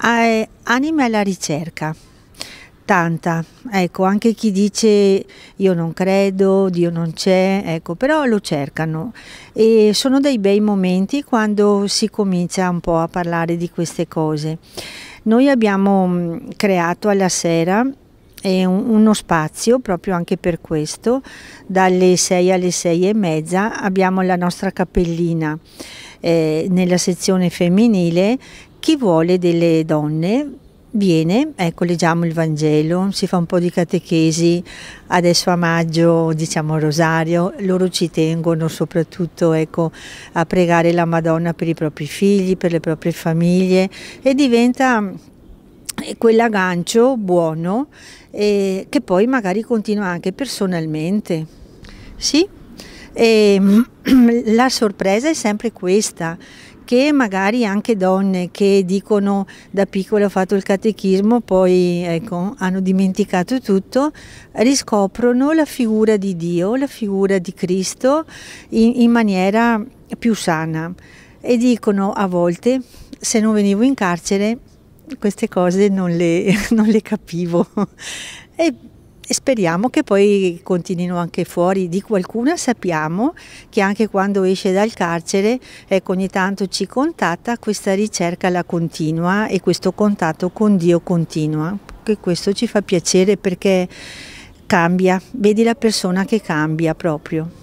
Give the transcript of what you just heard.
Anime alla ricerca. Tanta, ecco, anche chi dice io non credo, Dio non c'è, ecco, però lo cercano e sono dei bei momenti quando si comincia un po' a parlare di queste cose. Noi abbiamo mm, creato alla sera eh, uno spazio proprio anche per questo. Dalle 6 alle 6 e mezza abbiamo la nostra cappellina eh, nella sezione femminile chi vuole delle donne viene, ecco, leggiamo il Vangelo, si fa un po' di catechesi, adesso a maggio diciamo il rosario, loro ci tengono soprattutto ecco, a pregare la Madonna per i propri figli, per le proprie famiglie e diventa eh, quell'aggancio buono eh, che poi magari continua anche personalmente. Sì? E, ehm, la sorpresa è sempre questa, che magari anche donne che dicono da piccole ho fatto il catechismo, poi ecco, hanno dimenticato tutto, riscoprono la figura di Dio, la figura di Cristo in, in maniera più sana e dicono a volte se non venivo in carcere queste cose non le, non le capivo. E e speriamo che poi continuino anche fuori. Di qualcuna sappiamo che anche quando esce dal carcere ecco, ogni tanto ci contatta, questa ricerca la continua e questo contatto con Dio continua. Che questo ci fa piacere perché cambia, vedi la persona che cambia proprio.